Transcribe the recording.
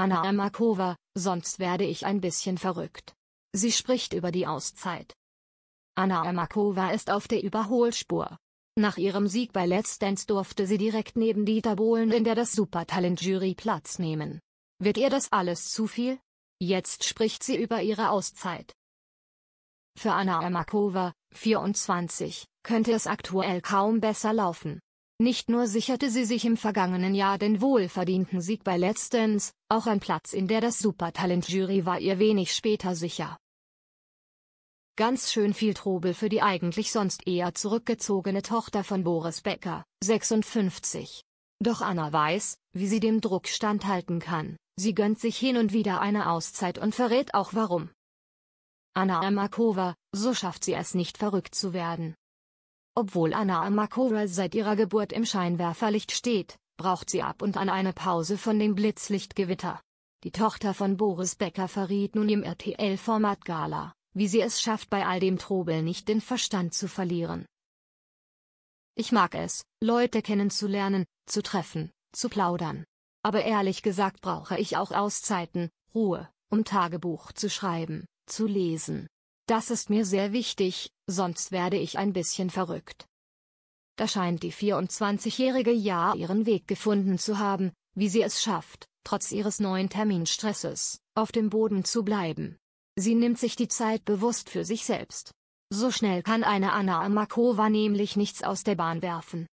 Anna Amakova, sonst werde ich ein bisschen verrückt. Sie spricht über die Auszeit. Anna Amakova ist auf der Überholspur. Nach ihrem Sieg bei Let's Dance durfte sie direkt neben Dieter Bohlen in der das Supertalent-Jury Platz nehmen. Wird ihr das alles zu viel? Jetzt spricht sie über ihre Auszeit. Für Anna Amakova, 24, könnte es aktuell kaum besser laufen. Nicht nur sicherte sie sich im vergangenen Jahr den wohlverdienten Sieg bei Let's Dance, auch ein Platz in der das Supertalent-Jury war ihr wenig später sicher. Ganz schön viel Trubel für die eigentlich sonst eher zurückgezogene Tochter von Boris Becker, 56. Doch Anna weiß, wie sie dem Druck standhalten kann, sie gönnt sich hin und wieder eine Auszeit und verrät auch warum. Anna Amakova, so schafft sie es nicht verrückt zu werden. Obwohl Anna Amakura seit ihrer Geburt im Scheinwerferlicht steht, braucht sie ab und an eine Pause von dem Blitzlichtgewitter. Die Tochter von Boris Becker verriet nun im RTL-Format Gala, wie sie es schafft, bei all dem Trubel nicht den Verstand zu verlieren. Ich mag es, Leute kennenzulernen, zu treffen, zu plaudern. Aber ehrlich gesagt brauche ich auch Auszeiten, Ruhe, um Tagebuch zu schreiben, zu lesen, das ist mir sehr wichtig, sonst werde ich ein bisschen verrückt. Da scheint die 24-jährige Ja ihren Weg gefunden zu haben, wie sie es schafft, trotz ihres neuen Terminstresses, auf dem Boden zu bleiben. Sie nimmt sich die Zeit bewusst für sich selbst. So schnell kann eine Anna Amakova nämlich nichts aus der Bahn werfen.